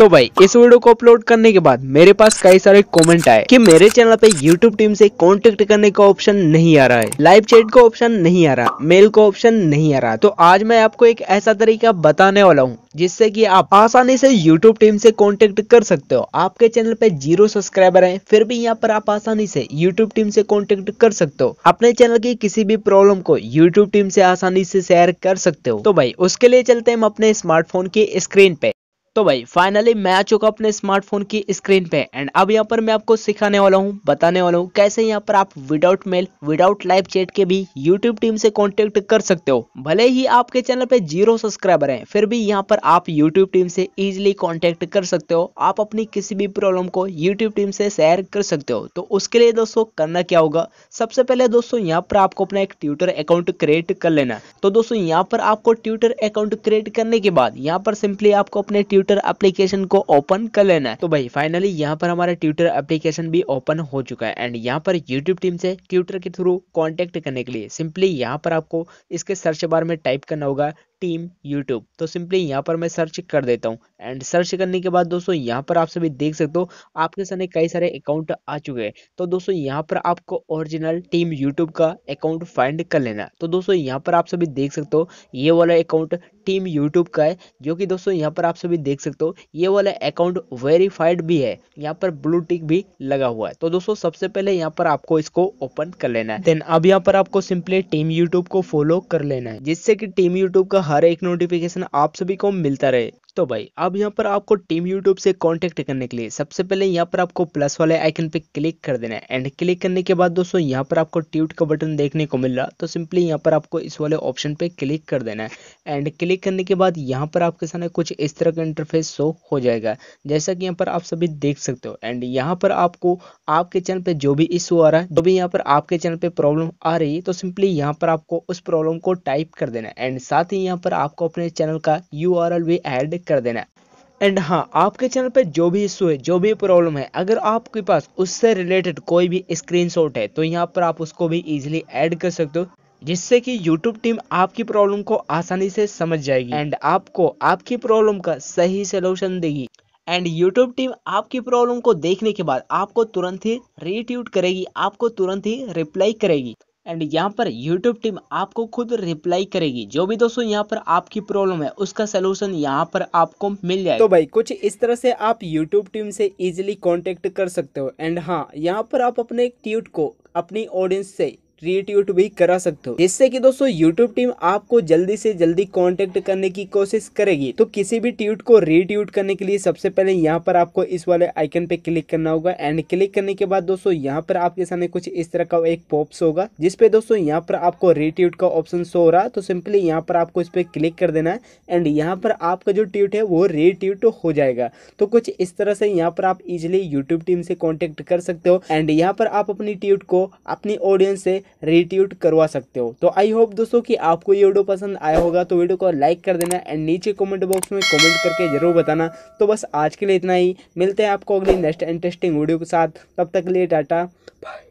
तो भाई इस वीडियो को अपलोड करने के बाद मेरे पास कई सारे कमेंट आए कि मेरे चैनल पे यूट्यूब टीम से कांटेक्ट करने का ऑप्शन नहीं आ रहा है लाइव चैट का ऑप्शन नहीं आ रहा मेल का ऑप्शन नहीं आ रहा तो आज मैं आपको एक ऐसा तरीका बताने वाला हूँ जिससे कि आप आसानी से YouTube टीम से कांटेक्ट कर सकते हो आपके चैनल पे जीरो सब्सक्राइबर हैं फिर भी यहाँ पर आप आसानी से YouTube टीम से कांटेक्ट कर सकते हो अपने चैनल की किसी भी प्रॉब्लम को YouTube टीम से आसानी से शेयर कर सकते हो तो भाई उसके लिए चलते हैं हम अपने स्मार्टफोन की स्क्रीन पे तो भाई फाइनली मैं आ चुका अपने स्मार्टफोन की स्क्रीन पे एंड अब यहाँ पर मैं आपको सिखाने वाला हूँ बताने वाला हूँ कैसे यहाँ पर आप without mail without live chat के भी यूट्यूब टीम से कांटेक्ट कर सकते हो भले ही आपके चैनल पे जीरो सब्सक्राइबर हैं फिर भी यहाँ पर आप यूट्यूब टीम से इजिली कॉन्टेक्ट कर सकते हो आप अपनी किसी भी प्रॉब्लम को यूट्यूब टीम से शेयर कर सकते हो तो उसके लिए दोस्तों करना क्या होगा सबसे पहले दोस्तों यहाँ पर आपको अपना एक ट्विटर अकाउंट क्रिएट कर लेना तो दोस्तों यहाँ पर आपको ट्विटर अकाउंट क्रिएट करने के बाद यहाँ पर सिंपली आपको अपने ट्विटर एप्लीकेशन को ओपन कर लेना है तो भाई फाइनली यहाँ पर हमारा ट्विटर एप्लीकेशन भी ओपन हो चुका है एंड यहाँ पर यूट्यूब टीम से ट्विटर के थ्रू कॉन्टेक्ट करने के लिए सिंपली यहाँ पर आपको इसके सर्च बार में टाइप करना होगा टीम यूट्यूब तो सिंपली यहाँ पर मैं सर्च कर देता हूँ एंड सर्च करने के बाद दोस्तों यहाँ पर आप सभी देख सकते हो आपके सामने कई सारे अकाउंट आ चुके हैं तो दोस्तों यहाँ पर आपको ओरिजिनल टीम यूट्यूब का अकाउंट फाइंड कर लेना तो दोस्तों यहाँ पर आप सभी देख सकते हो ये वाला अकाउंट टीम यूट्यूब का है जो कि दोस्तों यहाँ पर आप सभी देख सकते हो ये वाला अकाउंट वेरीफाइड भी है यहाँ पर ब्लू टिक भी लगा हुआ है तो दोस्तों सबसे पहले यहाँ पर आपको इसको ओपन कर लेना है देन अब यहाँ पर आपको सिंपली टीम यूट्यूब को फॉलो कर लेना है जिससे कि टीम यूट्यूब का हर एक नोटिफिकेशन आप सभी को मिलता रहे तो भाई अब यहाँ पर आपको टीम यूट्यूब से कांटेक्ट करने के लिए सबसे पहले यहाँ पर आपको प्लस वाले आइकन पे क्लिक कर देना है एंड क्लिक करने के बाद दोस्तों यहाँ पर आपको ट्यूट का बटन देखने को मिल रहा तो सिंपली यहाँ पर आपको इस वाले ऑप्शन पे क्लिक कर देना है एंड क्लिक करने के बाद यहाँ पर आपके सामने कुछ इस तरह का इंटरफेस शो हो जाएगा जैसा कि यहाँ पर आप सभी देख सकते हो एंड यहाँ पर आपको आपके चैनल पर जो भी इशू आ रहा है जो भी यहाँ पर आपके चैनल पर प्रॉब्लम आ रही है तो सिंपली यहाँ पर आपको उस प्रॉब्लम को टाइप कर देना है एंड साथ ही यहाँ पर आपको अपने चैनल का यू भी एड कर देना एंड हाँ आपके चैनल पर जो भी इशू है जो भी प्रॉब्लम है अगर आपके पास उससे रिलेटेड कोई भी स्क्रीनशॉट है तो यहाँ पर आप उसको भी इजीली ऐड कर सकते हो जिससे कि यूट्यूब टीम आपकी प्रॉब्लम को आसानी से समझ जाएगी एंड आपको आपकी प्रॉब्लम का सही सलूशन देगी एंड यूट्यूब टीम आपकी प्रॉब्लम को देखने के बाद आपको तुरंत ही रीट्यूट करेगी आपको तुरंत ही रिप्लाई करेगी एंड यहाँ पर यूट्यूब टीम आपको खुद रिप्लाई करेगी जो भी दोस्तों यहाँ पर आपकी प्रॉब्लम है उसका सोल्यूशन यहाँ पर आपको मिल जाए तो भाई कुछ इस तरह से आप यूट्यूब टीम से इजिली कॉन्टेक्ट कर सकते हो एंड हाँ यहाँ पर आप अपने ट्यूट को अपनी ऑडियंस से ट्रीट यूट भी करा सकते हो जिससे कि दोस्तों यूट्यूब टीम आपको जल्दी से जल्दी कॉन्टेक्ट करने की कोशिश करेगी तो किसी भी ट्यूट को रीट्यूट करने के लिए सबसे पहले यहाँ पर आपको इस वाले आइकन पे क्लिक करना होगा एंड क्लिक करने के बाद दोस्तों यहाँ पर आपके सामने कुछ इस तरह का एक पॉप्स होगा जिसपे दोस्तों यहाँ पर आपको रीट्यूट का ऑप्शन शो हो रहा तो सिंपली यहाँ पर आपको इस पर क्लिक कर देना है एंड यहाँ पर आपका जो ट्यूट है वो रीट्यूट हो जाएगा तो कुछ इस तरह से यहाँ पर आप इजिली यूट्यूब टीम से कॉन्टेक्ट कर सकते हो एंड यहाँ पर आप अपनी ट्यूट को अपनी ऑडियंस से रिट्यूट करवा सकते हो तो आई होप दोस्तों कि आपको ये वीडियो पसंद आया होगा तो वीडियो को लाइक कर देना एंड नीचे कमेंट बॉक्स में कमेंट करके ज़रूर बताना तो बस आज के लिए इतना ही मिलते हैं आपको अगली नेक्स्ट इंटरेस्टिंग वीडियो के साथ तब तक के लिए टाटा बाय